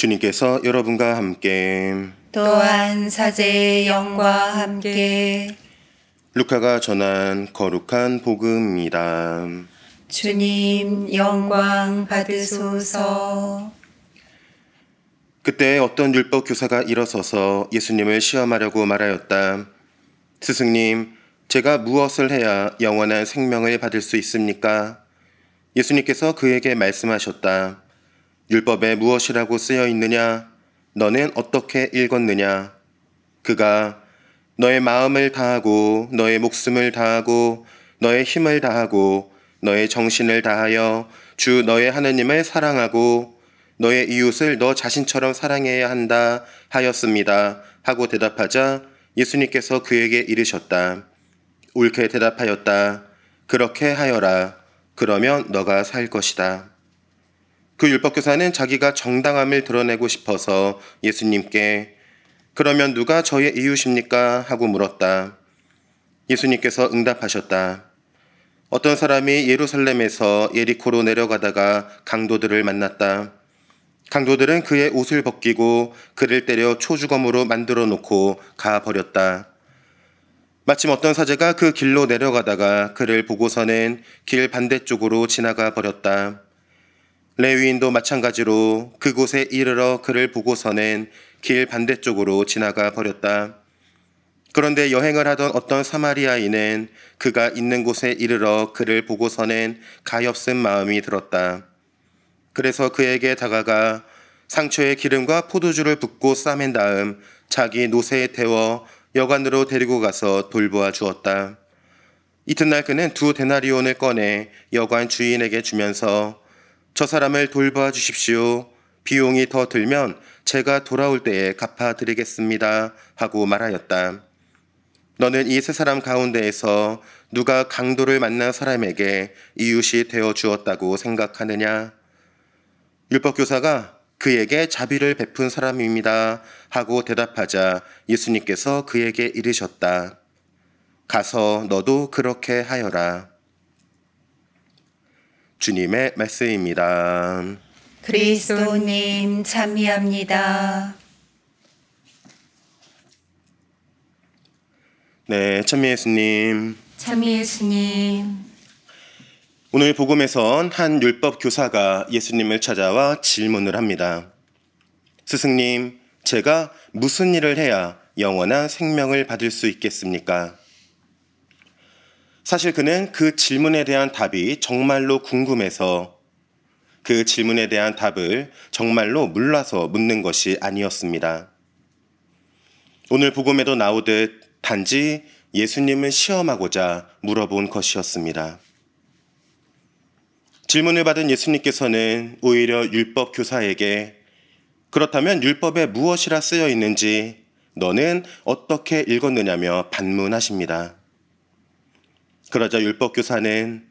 주님께서 여러분과 함께 또한 사제 영과 함께 루카가 전한 거룩한 복음입니다. 주님 영광 받으소서. 그때 어떤 율법 교사가 일어서서 예수님을 시험하려고 말하였다. 스승님, 제가 무엇을 해야 영원한 생명을 받을 수 있습니까? 예수님께서 그에게 말씀하셨다. 율법에 무엇이라고 쓰여 있느냐? 너는 어떻게 읽었느냐? 그가 너의 마음을 다하고 너의 목숨을 다하고 너의 힘을 다하고 너의 정신을 다하여 주 너의 하느님을 사랑하고 너의 이웃을 너 자신처럼 사랑해야 한다 하였습니다. 하고 대답하자 예수님께서 그에게 이르셨다. 옳게 대답하였다. 그렇게 하여라. 그러면 너가 살 것이다. 그 율법교사는 자기가 정당함을 드러내고 싶어서 예수님께 그러면 누가 저의 이웃입니까? 하고 물었다. 예수님께서 응답하셨다. 어떤 사람이 예루살렘에서 예리코로 내려가다가 강도들을 만났다. 강도들은 그의 옷을 벗기고 그를 때려 초주검으로 만들어 놓고 가 버렸다. 마침 어떤 사제가 그 길로 내려가다가 그를 보고서는 길 반대쪽으로 지나가 버렸다. 레위인도 마찬가지로 그곳에 이르러 그를 보고서는 길 반대쪽으로 지나가 버렸다. 그런데 여행을 하던 어떤 사마리아인은 그가 있는 곳에 이르러 그를 보고서는 가엾은 마음이 들었다. 그래서 그에게 다가가 상처에 기름과 포도주를 붓고 싸맨 다음 자기 노새에 태워 여관으로 데리고 가서 돌보아 주었다. 이튿날 그는 두 데나리온을 꺼내 여관 주인에게 주면서 저 사람을 돌봐 주십시오. 비용이 더 들면 제가 돌아올 때에 갚아드리겠습니다. 하고 말하였다. 너는 이 세 사람 가운데에서 누가 강도를 만난 사람에게 이웃이 되어 주었다고 생각하느냐? 율법교사가 그에게 자비를 베푼 사람입니다. 하고 대답하자 예수님께서 그에게 이르셨다. 가서 너도 그렇게 하여라. 주님의 말씀입니다. 그리스도님 찬미합니다. 네, 찬미 예수님. 찬미 예수님. 오늘 복음에선 한 율법 교사가 예수님을 찾아와 질문을 합니다. 스승님, 제가 무슨 일을 해야 영원한 생명을 받을 수 있겠습니까? 사실 그는 그 질문에 대한 답이 정말로 궁금해서 그 질문에 대한 답을 정말로 몰라서 묻는 것이 아니었습니다. 오늘 복음에도 나오듯 단지 예수님을 시험하고자 물어본 것이었습니다. 질문을 받은 예수님께서는 오히려 율법 교사에게 그렇다면 율법에 무엇이라 쓰여 있는지 너는 어떻게 읽었느냐며 반문하십니다. 그러자 율법교사는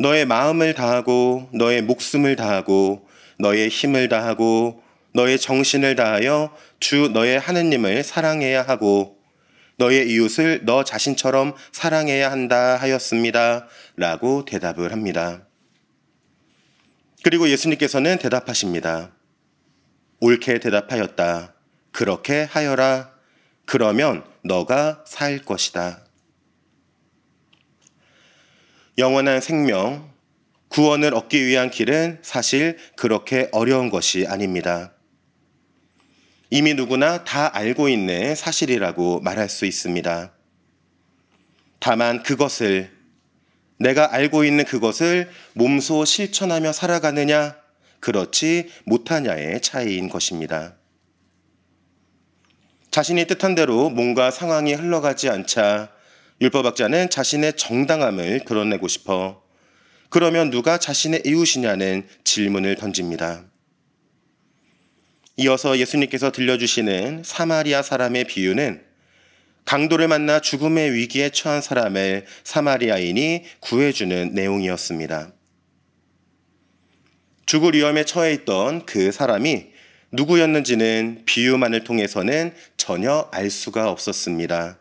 너의 마음을 다하고 너의 목숨을 다하고 너의 힘을 다하고 너의 정신을 다하여 주 너의 하느님을 사랑해야 하고 너의 이웃을 너 자신처럼 사랑해야 한다 하였습니다. 라고 대답을 합니다. 그리고 예수님께서는 대답하십니다. 옳게 대답하였다. 그렇게 하여라. 그러면 너가 살 것이다. 영원한 생명, 구원을 얻기 위한 길은 사실 그렇게 어려운 것이 아닙니다. 이미 누구나 다 알고 있는 사실이라고 말할 수 있습니다. 다만 그것을, 내가 알고 있는 그것을 몸소 실천하며 살아가느냐, 그렇지 못하냐의 차이인 것입니다. 자신이 뜻한 대로 뭔가 상황이 흘러가지 않자 율법학자는 자신의 정당함을 드러내고 싶어 그러면 누가 자신의 이웃이냐는 질문을 던집니다. 이어서 예수님께서 들려주시는 사마리아 사람의 비유는 강도를 만나 죽음의 위기에 처한 사람을 사마리아인이 구해주는 내용이었습니다. 죽을 위험에 처해 있던 그 사람이 누구였는지는 비유만을 통해서는 전혀 알 수가 없었습니다.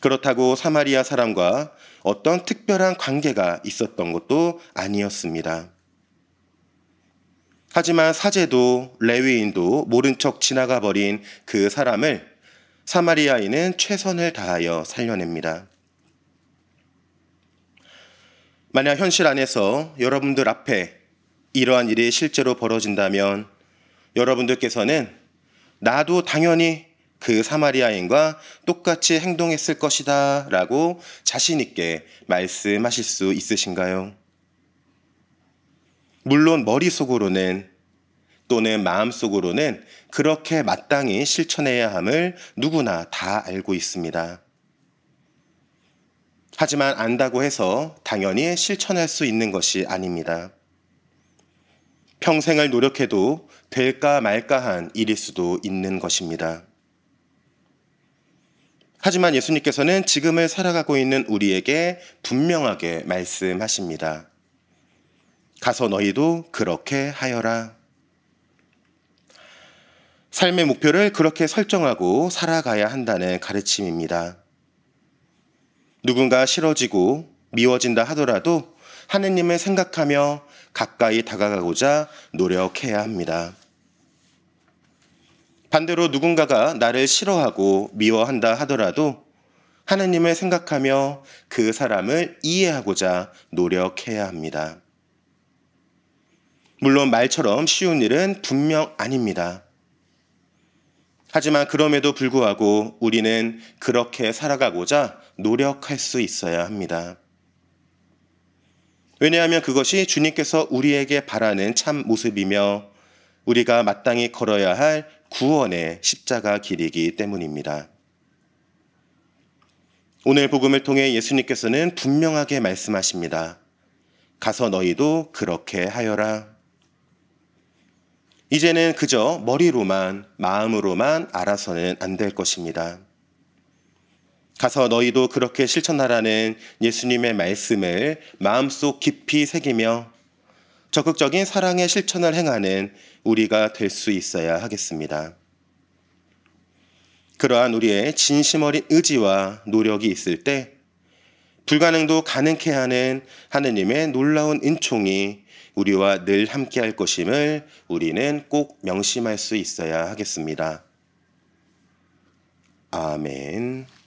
그렇다고 사마리아 사람과 어떤 특별한 관계가 있었던 것도 아니었습니다. 하지만 사제도 레위인도 모른 척 지나가 버린 그 사람을 사마리아인은 최선을 다하여 살려냅니다. 만약 현실 안에서 여러분들 앞에 이러한 일이 실제로 벌어진다면 여러분들께서는 나도 당연히 그 사마리아인과 똑같이 행동했을 것이다 라고 자신있게 말씀하실 수 있으신가요? 물론 머릿속으로는 또는 마음속으로는 그렇게 마땅히 실천해야 함을 누구나 다 알고 있습니다. 하지만 안다고 해서 당연히 실천할 수 있는 것이 아닙니다. 평생을 노력해도 될까 말까 한 일일 수도 있는 것입니다. 하지만 예수님께서는 지금을 살아가고 있는 우리에게 분명하게 말씀하십니다. 가서 너희도 그렇게 하여라. 삶의 목표를 그렇게 설정하고 살아가야 한다는 가르침입니다. 누군가 싫어지고 미워진다 하더라도 하느님을 생각하며 가까이 다가가고자 노력해야 합니다. 반대로 누군가가 나를 싫어하고 미워한다 하더라도 하나님을 생각하며 그 사람을 이해하고자 노력해야 합니다. 물론 말처럼 쉬운 일은 분명 아닙니다. 하지만 그럼에도 불구하고 우리는 그렇게 살아가고자 노력할 수 있어야 합니다. 왜냐하면 그것이 주님께서 우리에게 바라는 참 모습이며 우리가 마땅히 걸어야 할 구원의 십자가 길이기 때문입니다. 오늘 복음을 통해 예수님께서는 분명하게 말씀하십니다. 가서 너희도 그렇게 하여라. 이제는 그저 머리로만, 마음으로만 알아서는 안 될 것입니다. 가서 너희도 그렇게 실천하라는 예수님의 말씀을 마음속 깊이 새기며 적극적인 사랑의 실천을 행하는 우리가 될 수 있어야 하겠습니다. 그러한 우리의 진심 어린 의지와 노력이 있을 때 불가능도 가능케 하는 하느님의 놀라운 은총이 우리와 늘 함께 할 것임을 우리는 꼭 명심할 수 있어야 하겠습니다. 아멘.